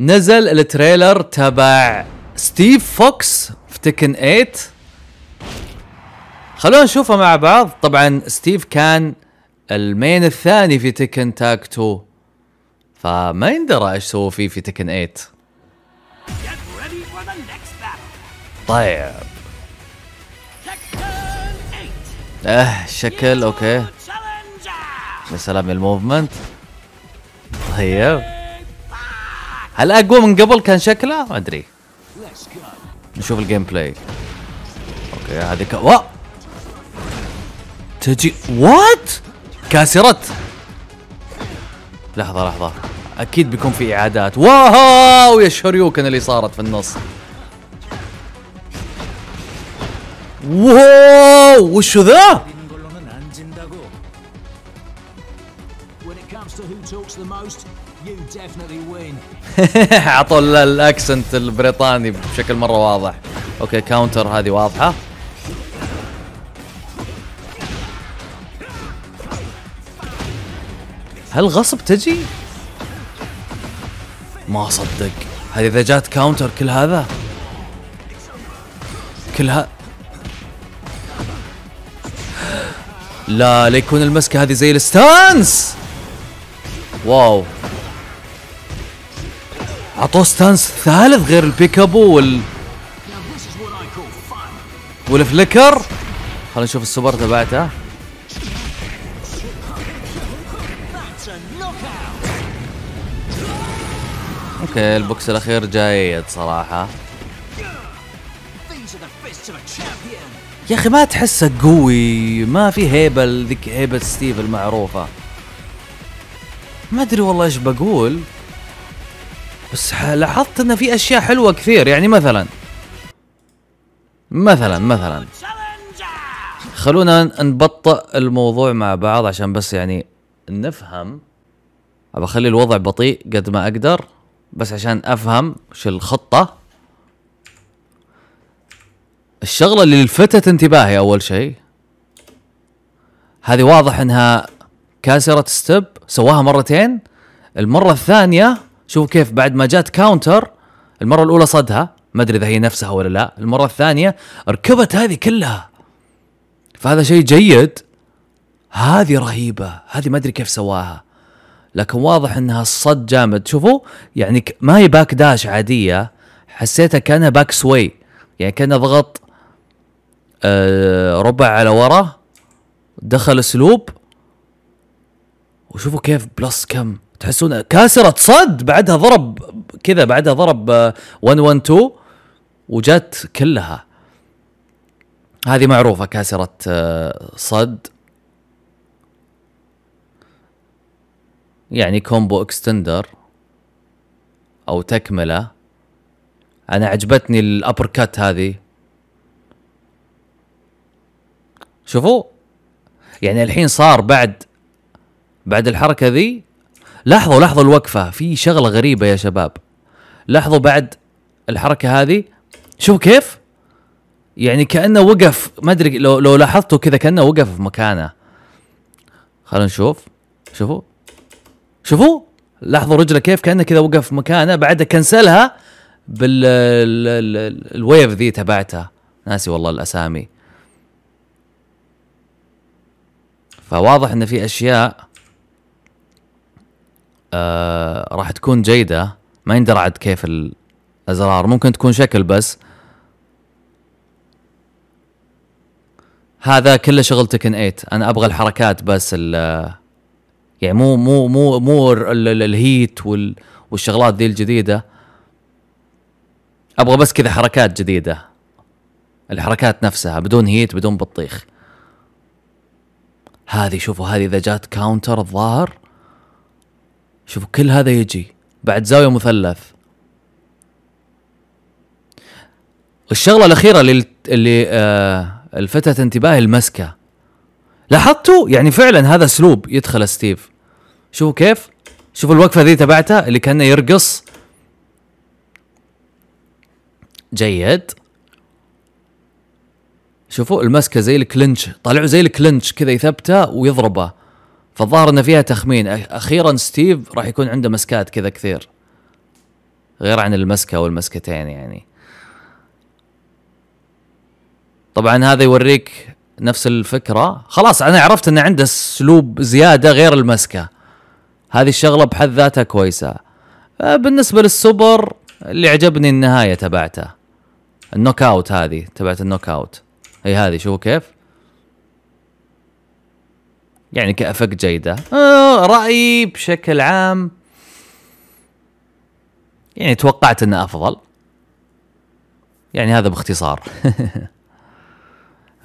نزل التريلر تبع ستيف فوكس في تكن 8 خلونا نشوفه مع بعض طبعا ستيف كان المين الثاني في تكن تاك 2 فما يندرى ايش سووا فيه في تكن 8 طيب اه شكل اوكي يا سلام الموفمنت طيب الاقوى من قبل كان شكله ما ادري نشوف الجيم بلاي اوكي هذه كا... تجي وات كاسرت لحظة لحظة اكيد بيكون في اعادات واو يا شوريوكن اللي صارت في النص واو وشو ذا؟ عطوا الاكسنت البريطاني بشكل مره واضح. اوكي كاونتر هذه واضحه. هل غصب تجي؟ ما اصدق هذه اذا جات كاونتر كل هذا كل ها لا ليكون المسكه هذه زي الستانس واو عطوه ستانس ثالث غير البيك ابو وال والفليكر خلينا نشوف السوبر تبعته اوكي البوكس الاخير جيد صراحه يا اخي ما تحسه قوي ما في هيبه ذيك هيبه ستيف المعروفه ما ادري والله ايش بقول بس لاحظت ان في اشياء حلوه كثير يعني مثلا مثلا مثلا خلونا نبطئ الموضوع مع بعض عشان بس يعني نفهم ابى اخلي الوضع بطيء قد ما اقدر بس عشان افهم شو الخطه الشغله اللي لفتت انتباهي اول شيء هذه واضح انها كاسره ستيب سواها مرتين المره الثانيه شوف كيف بعد ما جات كاونتر المره الاولى صدها ما ادري اذا هي نفسها ولا لا المره الثانيه ركبت هذه كلها فهذا شيء جيد هذه رهيبه هذه ما ادري كيف سواها لكن واضح انها الصد جامد شوفوا يعني ما هي باك داش عاديه حسيتها كانها باك سوي يعني كانها ضغط آه، ربع على ورا دخل اسلوب وشوفوا كيف بلس كم تحسون كاسرة صد بعدها ضرب كذا بعدها ضرب 112 آه، وجت كلها هذه معروفة كاسرة آه، صد يعني كومبو اكستندر او تكملة انا عجبتني الابر كات هذه شوفوا يعني الحين صار بعد بعد الحركه ذي لاحظوا لاحظوا الوقفه في شغله غريبه يا شباب لاحظوا بعد الحركه هذه شوف كيف يعني كانه وقف ما ادري لو لو لاحظتوا كذا كانه وقف في مكانه خلينا نشوف شوفوا شوفوا لاحظوا رجله كيف كانه كذا وقف في مكانه بعدها كنسلها بالويف ذي تبعتها ناسي والله الاسامي فواضح ان في اشياء آه راح تكون جيده ما يندرى عاد كيف الازرار ممكن تكون شكل بس هذا كله شغل تكن 8 انا ابغى الحركات بس ال يعني مو مو مو مو الهيت وال والشغلات ذي الجديده ابغى بس كذا حركات جديده الحركات نفسها بدون هيت بدون بطيخ هذه شوفوا هذه اذا جات كاونتر الظاهر شوفوا كل هذا يجي بعد زاوية مثلث الشغلة الأخيرة اللي اللي آه، الفتت انتباهي المسكة لاحظتوا يعني فعلا هذا اسلوب يدخل ستيف شوفوا كيف شوفوا الوقفة ذي تبعته اللي كانه يرقص جيد شوفوا المسكة زي الكلنش طالعوا زي الكلنش كذا يثبته ويضربه فالظاهر ان فيها تخمين اخيرا ستيف راح يكون عنده مسكات كذا كثير غير عن المسكه والمسكتين يعني طبعا هذا يوريك نفس الفكره خلاص انا عرفت انه عنده اسلوب زياده غير المسكه هذه الشغله بحد ذاتها كويسه آه، بالنسبه للسوبر اللي عجبني النهايه تبعته النوك اوت هذه تبعت النوك اوت هي هذه شوفوا كيف يعني كافق جيده آه رايي بشكل عام يعني توقعت انه افضل يعني هذا باختصار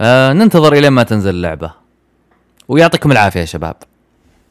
آه ننتظر الى ما تنزل اللعبه ويعطيكم العافيه يا شباب